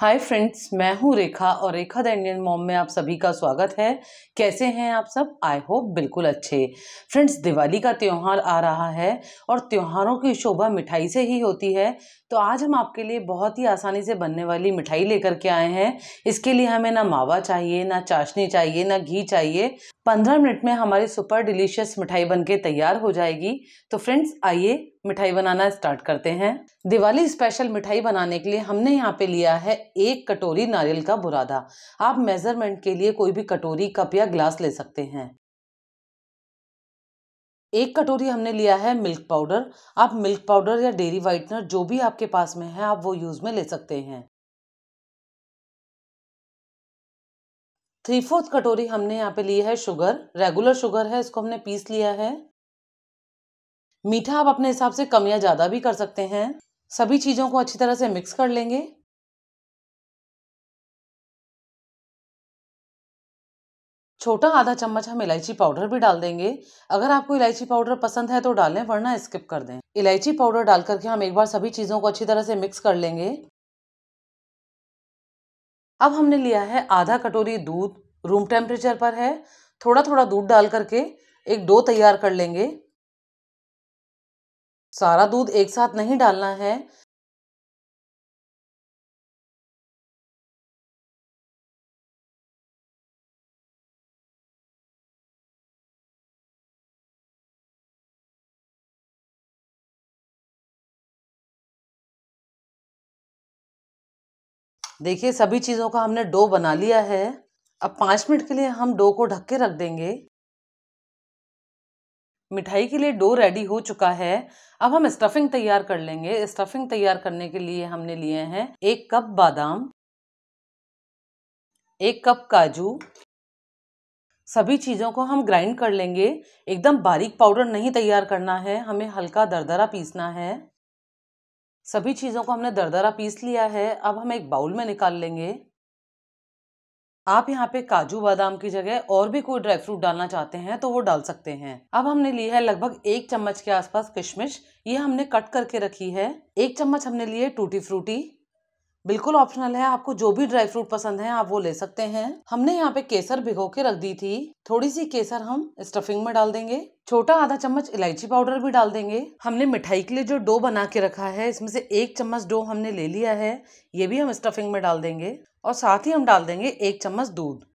hi friends मैं हूँ रेखा और रेखा द इंडियन मॉम में आप सभी का स्वागत है कैसे हैं आप सब आई होप बिल्कुल अच्छे फ्रेंड्स दिवाली का त्यौहार आ रहा है और त्यौहारों की शोभा मिठाई से ही होती है तो आज हम आपके लिए बहुत ही आसानी से बनने वाली मिठाई लेकर के आए हैं इसके लिए हमें ना मावा चाहिए ना चाशनी चाहिए ना घी चाहिए पंद्रह मिनट में हमारी सुपर डिलीशियस मिठाई बनके तैयार हो जाएगी तो फ्रेंड्स आइए मिठाई बनाना स्टार्ट करते हैं दिवाली स्पेशल मिठाई बनाने के लिए हमने यहाँ पे लिया है एक कटोरी नारियल का बुरादा आप मेज़रमेंट के लिए कोई भी कटोरी कप या ग्लास ले सकते हैं एक कटोरी हमने लिया है मिल्क पाउडर आप मिल्क पाउडर या डेरी वाइटनर जो भी आपके पास में है आप वो यूज़ में ले सकते हैं थ्री फोर्थ कटोरी हमने यहाँ पे ली है शुगर रेगुलर शुगर है इसको हमने पीस लिया है मीठा आप अपने हिसाब से कम या ज़्यादा भी कर सकते हैं सभी चीज़ों को अच्छी तरह से मिक्स कर लेंगे छोटा आधा चम्मच हम इलायची पाउडर भी डाल देंगे अगर आपको इलायची पाउडर पसंद है तो डालें वरना स्किप कर दें इलायची पाउडर डाल करके हम एक बार सभी चीज़ों को अच्छी तरह से मिक्स कर लेंगे अब हमने लिया है आधा कटोरी दूध रूम टेम्परेचर पर है थोड़ा थोड़ा दूध डाल करके एक डो तैयार कर लेंगे सारा दूध एक साथ नहीं डालना है देखिए सभी चीज़ों का हमने डो बना लिया है अब पाँच मिनट के लिए हम डो को ढक के रख देंगे मिठाई के लिए डो रेडी हो चुका है अब हम स्टफिंग तैयार कर लेंगे स्टफिंग तैयार करने के लिए हमने लिए हैं एक कप बादाम एक कप काजू सभी चीज़ों को हम ग्राइंड कर लेंगे एकदम बारीक पाउडर नहीं तैयार करना है हमें हल्का दरदरा पीसना है सभी चीज़ों को हमने दरदरा पीस लिया है अब हम एक बाउल में निकाल लेंगे आप यहाँ पे काजू बादाम की जगह और भी कोई ड्राई फ्रूट डालना चाहते हैं तो वो डाल सकते हैं अब हमने ली है लगभग एक चम्मच के आसपास किशमिश ये हमने कट करके रखी है एक चम्मच हमने लिए टूटी फ्रूटी बिल्कुल ऑप्शनल है आपको जो भी ड्राई फ्रूट पसंद है आप वो ले सकते हैं हमने यहाँ पे केसर भिगो के रख दी थी थोड़ी सी केसर हम स्टफिंग में डाल देंगे छोटा आधा चम्मच इलायची पाउडर भी डाल देंगे हमने मिठाई के लिए जो डो बना के रखा है इसमें से एक चम्मच डो हमने ले लिया है ये भी हम स्टफिंग में डाल देंगे और साथ ही हम डाल देंगे एक चम्मच दूध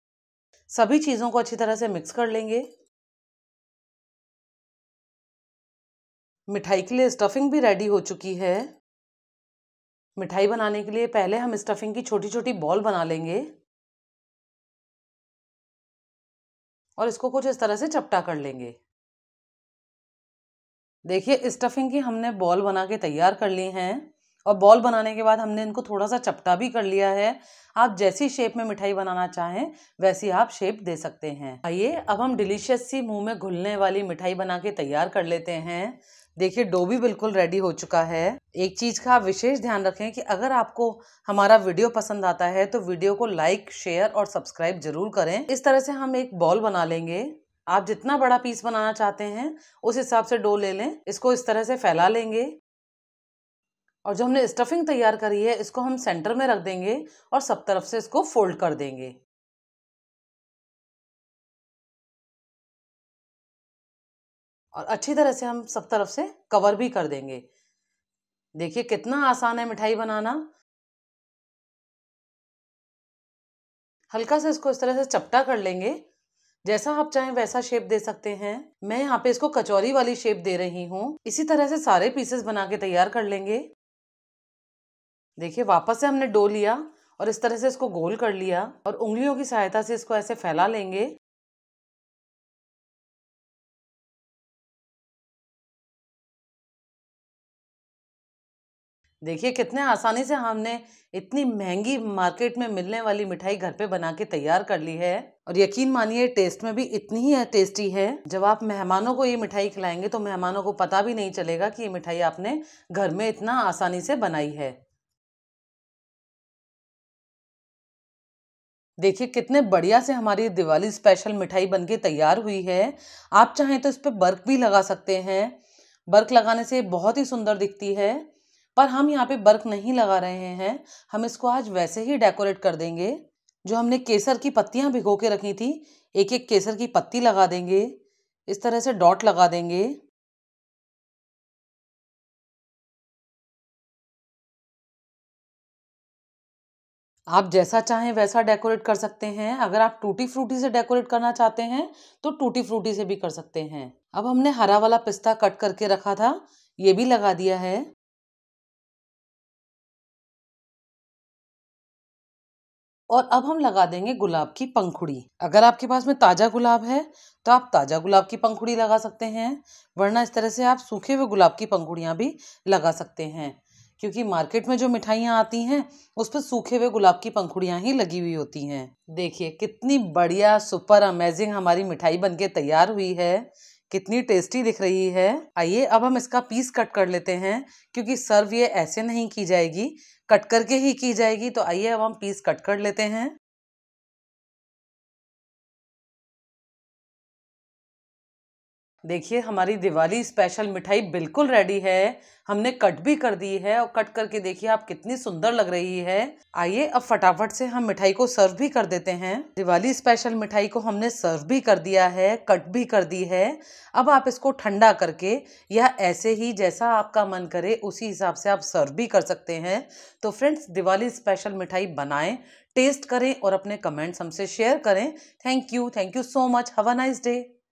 सभी चीज़ों को अच्छी तरह से मिक्स कर लेंगे मिठाई के लिए स्टफिंग भी रेडी हो चुकी है मिठाई बनाने के लिए पहले हम स्टफिंग की छोटी छोटी बॉल बना लेंगे और इसको कुछ इस तरह से चपटा कर लेंगे देखिए स्टफिंग की हमने बॉल बना के तैयार कर ली हैं और बॉल बनाने के बाद हमने इनको थोड़ा सा चपटा भी कर लिया है आप जैसी शेप में मिठाई बनाना चाहें वैसी आप शेप दे सकते हैं आइए अब हम डिलीशियस सी मुंह में घुलने वाली मिठाई बना के तैयार कर लेते हैं देखिए डो भी बिल्कुल रेडी हो चुका है एक चीज़ का आप विशेष ध्यान रखें कि अगर आपको हमारा वीडियो पसंद आता है तो वीडियो को लाइक शेयर और सब्सक्राइब जरूर करें इस तरह से हम एक बॉल बना लेंगे आप जितना बड़ा पीस बनाना चाहते हैं उस हिसाब से डो ले लें इसको इस तरह से फैला लेंगे और जो हमने स्टफिंग तैयार करी है इसको हम सेंटर में रख देंगे और सब तरफ से इसको फोल्ड कर देंगे और अच्छी तरह से हम सब तरफ से कवर भी कर देंगे देखिए कितना आसान है मिठाई बनाना हल्का सा इसको इस तरह से चपटा कर लेंगे जैसा आप चाहें वैसा शेप दे सकते हैं मैं यहाँ पे इसको कचौरी वाली शेप दे रही हूँ इसी तरह से सारे पीसेस बना के तैयार कर लेंगे देखिए वापस से हमने डो लिया और इस तरह से इसको गोल कर लिया और उंगलियों की सहायता से इसको ऐसे फैला लेंगे देखिए कितने आसानी से हमने इतनी महंगी मार्केट में मिलने वाली मिठाई घर पे बना के तैयार कर ली है और यकीन मानिए टेस्ट में भी इतनी ही टेस्टी है जब आप मेहमानों को ये मिठाई खिलाएंगे तो मेहमानों को पता भी नहीं चलेगा कि ये मिठाई आपने घर में इतना आसानी से बनाई है देखिए कितने बढ़िया से हमारी दिवाली स्पेशल मिठाई बनके तैयार हुई है आप चाहें तो इस पर बर्क भी लगा सकते हैं बर्क लगाने से बहुत ही सुंदर दिखती है पर हम यहाँ पे बर्क नहीं लगा रहे हैं हम इसको आज वैसे ही डेकोरेट कर देंगे जो हमने केसर की पत्तियाँ भिगो के रखी थी एक एक केसर की पत्ती लगा देंगे इस तरह से डॉट लगा देंगे आप जैसा चाहें वैसा डेकोरेट कर सकते हैं अगर आप टूटी फ्रूटी से डेकोरेट करना चाहते हैं तो टूटी फ्रूटी से भी कर सकते हैं अब हमने हरा वाला पिस्ता कट करके रखा था ये भी लगा दिया है और अब हम लगा देंगे गुलाब की पंखुड़ी अगर आपके पास में ताज़ा गुलाब है तो आप ताज़ा गुलाब की पंखुड़ी लगा सकते हैं वरना इस तरह से आप सूखे हुए गुलाब की पंखुड़ियाँ भी लगा सकते हैं क्योंकि मार्केट में जो मिठाइयाँ आती हैं उस पर सूखे हुए गुलाब की पंखुड़ियाँ ही लगी हुई होती हैं देखिए कितनी बढ़िया सुपर अमेजिंग हमारी मिठाई बनके तैयार हुई है कितनी टेस्टी दिख रही है आइए अब हम इसका पीस कट कर लेते हैं क्योंकि सर्व ये ऐसे नहीं की जाएगी कट करके ही की जाएगी तो आइए अब हम पीस कट कर लेते हैं देखिए हमारी दिवाली स्पेशल मिठाई बिल्कुल रेडी है हमने कट भी कर दी है और कट करके देखिए आप कितनी सुंदर लग रही है आइए अब फटाफट से हम मिठाई को सर्व भी कर देते हैं दिवाली स्पेशल मिठाई को हमने सर्व भी कर दिया है कट भी कर दी है अब आप इसको ठंडा करके या ऐसे ही जैसा आपका मन करे उसी हिसाब से आप सर्व भी कर सकते हैं तो फ्रेंड्स दिवाली स्पेशल मिठाई बनाएं टेस्ट करें और अपने कमेंट्स हमसे शेयर करें thank you thank you so much have a nice day